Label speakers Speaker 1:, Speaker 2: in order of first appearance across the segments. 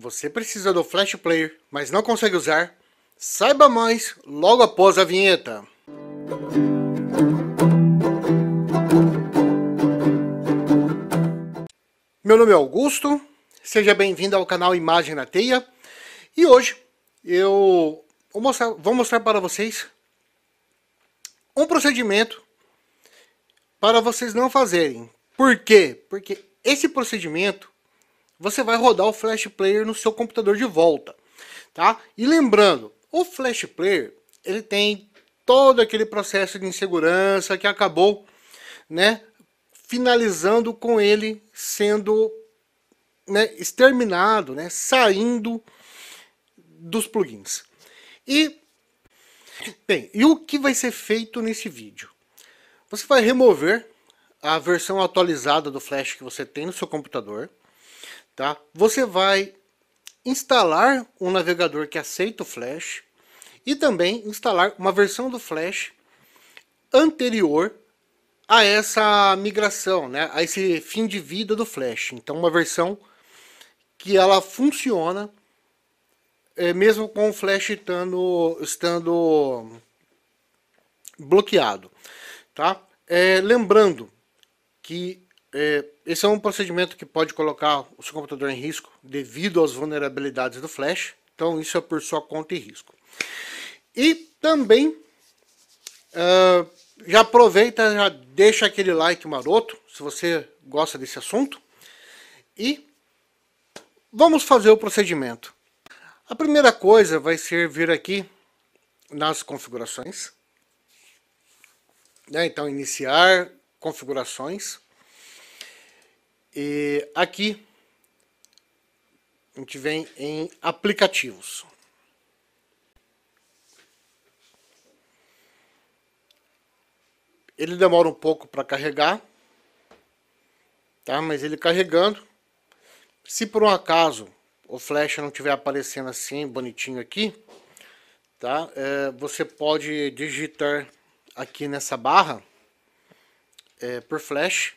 Speaker 1: Você precisa do Flash Player, mas não consegue usar? Saiba mais logo após a vinheta. Meu nome é Augusto, seja bem-vindo ao canal Imagem na Teia e hoje eu vou mostrar, vou mostrar para vocês um procedimento para vocês não fazerem. Por quê? Porque esse procedimento você vai rodar o Flash Player no seu computador de volta, tá? E lembrando, o Flash Player, ele tem todo aquele processo de insegurança que acabou, né, finalizando com ele sendo né, exterminado, né, saindo dos plugins. E bem, e o que vai ser feito nesse vídeo? Você vai remover a versão atualizada do Flash que você tem no seu computador, tá? Você vai instalar um navegador que aceita o Flash e também instalar uma versão do Flash anterior a essa migração, né? A esse fim de vida do Flash. Então, uma versão que ela funciona é, mesmo com o Flash estando, estando bloqueado, tá? É, lembrando que é, esse é um procedimento que pode colocar o seu computador em risco devido às vulnerabilidades do flash. Então isso é por sua conta e risco. E também é, já aproveita, já deixa aquele like maroto, se você gosta desse assunto. E vamos fazer o procedimento. A primeira coisa vai ser vir aqui nas configurações. Né? Então iniciar configurações. E aqui a gente vem em aplicativos. Ele demora um pouco para carregar, tá? Mas ele carregando, se por um acaso o flash não estiver aparecendo assim bonitinho aqui, tá? É, você pode digitar aqui nessa barra é, por flash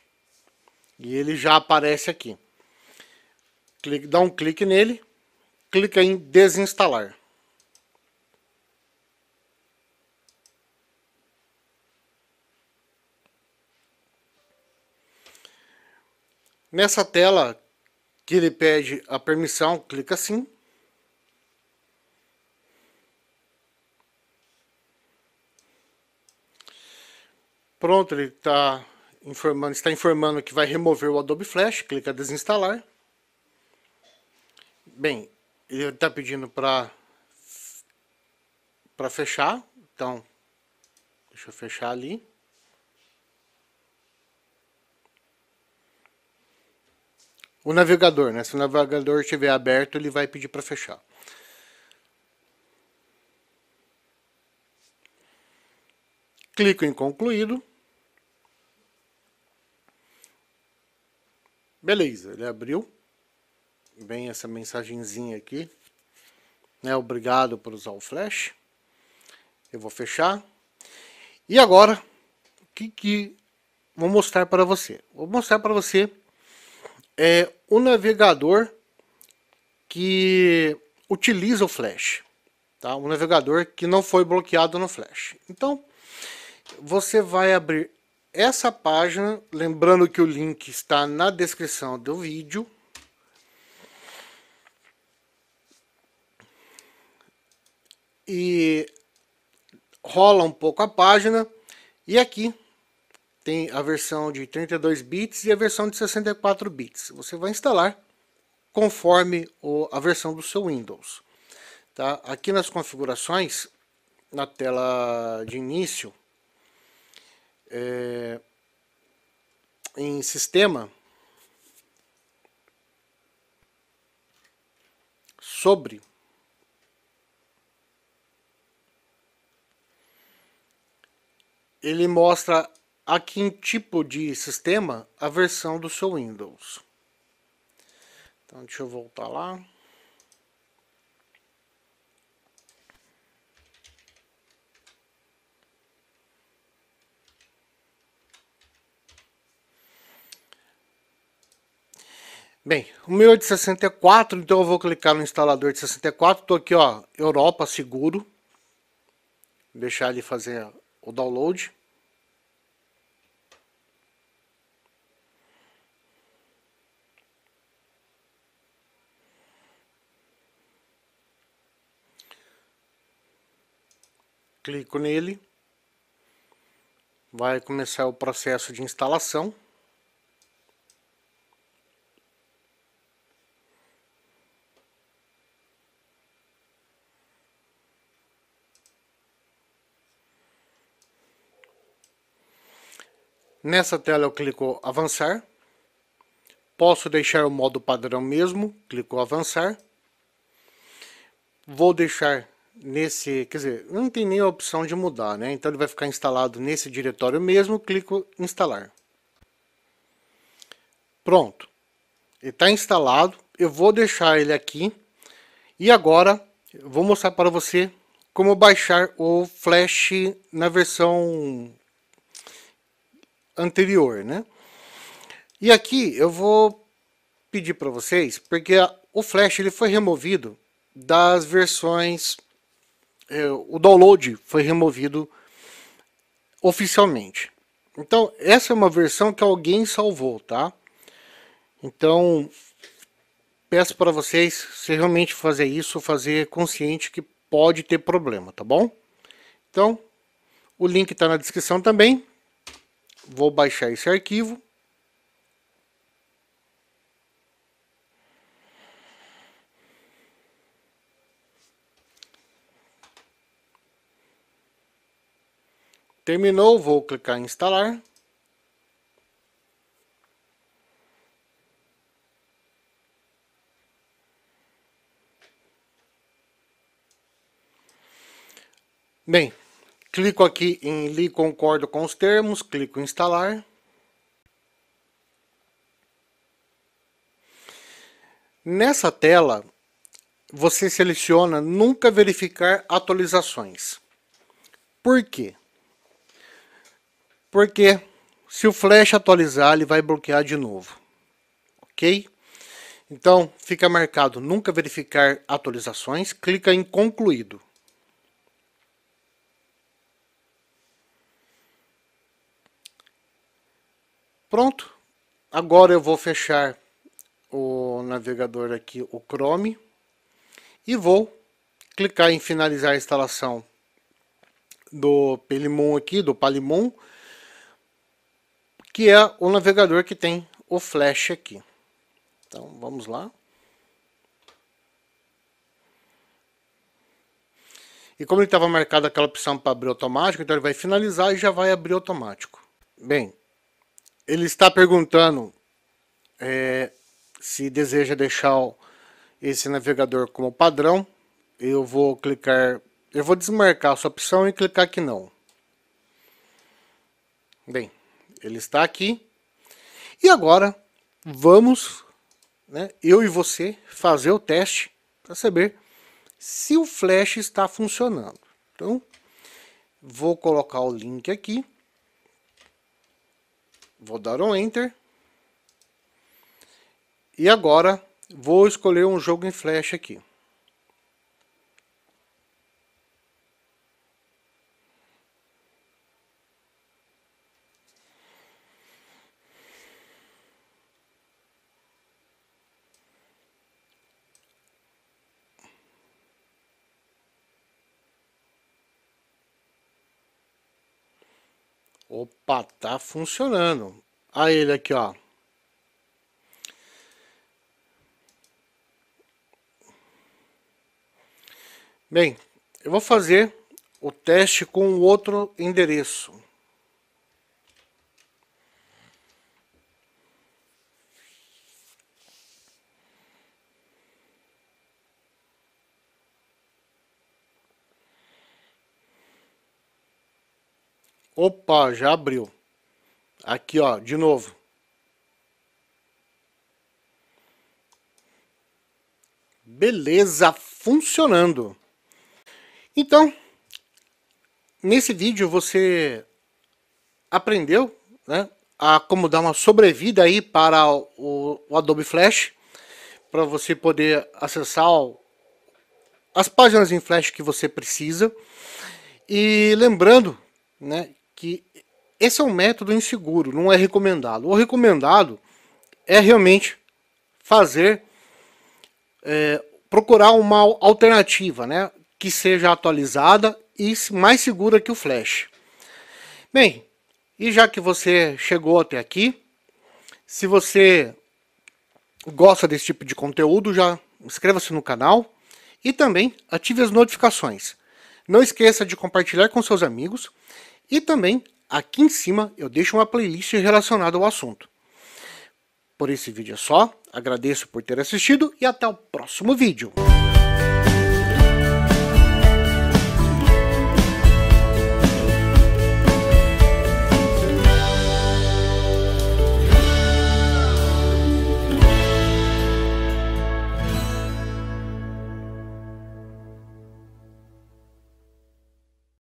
Speaker 1: e ele já aparece aqui. Clique, dá um clique nele, clica em desinstalar. Nessa tela que ele pede a permissão, clica sim. Pronto, ele está informando, está informando que vai remover o Adobe Flash, clica desinstalar. Bem, ele está pedindo para para fechar, então deixa eu fechar ali. O navegador, né? Se o navegador estiver aberto, ele vai pedir para fechar. Clico em concluído. Beleza, ele abriu. Vem essa mensagenzinha aqui. Né, obrigado por usar o flash. Eu vou fechar. E agora, o que, que vou mostrar para você? Vou mostrar para você é, o navegador que utiliza o flash. Tá? Um navegador que não foi bloqueado no flash. Então, você vai abrir essa página, lembrando que o link está na descrição do vídeo. E rola um pouco a página e aqui tem a versão de 32 bits e a versão de 64 bits. Você vai instalar conforme o, a versão do seu Windows. Tá? Aqui nas configurações, na tela de início, é, em sistema sobre ele mostra a que tipo de sistema a versão do seu Windows. Então deixa eu voltar lá. Bem, o meu é de 64, então eu vou clicar no instalador de 64. Estou aqui, ó, Europa Seguro. deixar ele fazer o download. Clico nele. Vai começar o processo de instalação. Nessa tela eu clico avançar. Posso deixar o modo padrão mesmo, clico avançar. Vou deixar nesse, quer dizer, não tem nem a opção de mudar, né? Então ele vai ficar instalado nesse diretório mesmo, clico instalar. Pronto. Ele está instalado, eu vou deixar ele aqui. E agora vou mostrar para você como baixar o Flash na versão anterior, né? E aqui eu vou pedir para vocês, porque a, o Flash ele foi removido das versões, é, o download foi removido oficialmente. Então essa é uma versão que alguém salvou, tá? Então peço para vocês, se realmente fazer isso, fazer consciente que pode ter problema, tá bom? Então o link está na descrição também. Vou baixar esse arquivo. Terminou, vou clicar em instalar. Bem, Clico aqui em li concordo com os termos, clico em instalar. Nessa tela, você seleciona nunca verificar atualizações. Por quê? Porque se o flash atualizar, ele vai bloquear de novo. Ok? Então, fica marcado nunca verificar atualizações, clica em concluído. Pronto. Agora eu vou fechar o navegador aqui, o Chrome, e vou clicar em finalizar a instalação do Pelimon aqui, do Palimon, que é o navegador que tem o flash aqui. Então vamos lá. E como ele estava marcado aquela opção para abrir automático, então ele vai finalizar e já vai abrir automático. Bem, ele está perguntando é, se deseja deixar esse navegador como padrão. Eu vou clicar, eu vou desmarcar sua opção e clicar que não. Bem, ele está aqui. E agora vamos, né, eu e você, fazer o teste para saber se o flash está funcionando. Então, vou colocar o link aqui. Vou dar um Enter. E agora vou escolher um jogo em flash aqui. Opa, tá funcionando. Aí ele aqui, ó. Bem, eu vou fazer o teste com outro endereço. Opa, já abriu. Aqui, ó, de novo. Beleza, funcionando. Então, nesse vídeo você aprendeu né, a como dar uma sobrevida aí para o, o Adobe Flash, para você poder acessar as páginas em Flash que você precisa. E lembrando né, que esse é um método inseguro, não é recomendado. O recomendado é realmente fazer, é, procurar uma alternativa, né, que seja atualizada e mais segura que o Flash. Bem, e já que você chegou até aqui, se você gosta desse tipo de conteúdo, já inscreva-se no canal e também ative as notificações. Não esqueça de compartilhar com seus amigos e também, aqui em cima, eu deixo uma playlist relacionada ao assunto. Por esse vídeo é só, agradeço por ter assistido e até o próximo vídeo.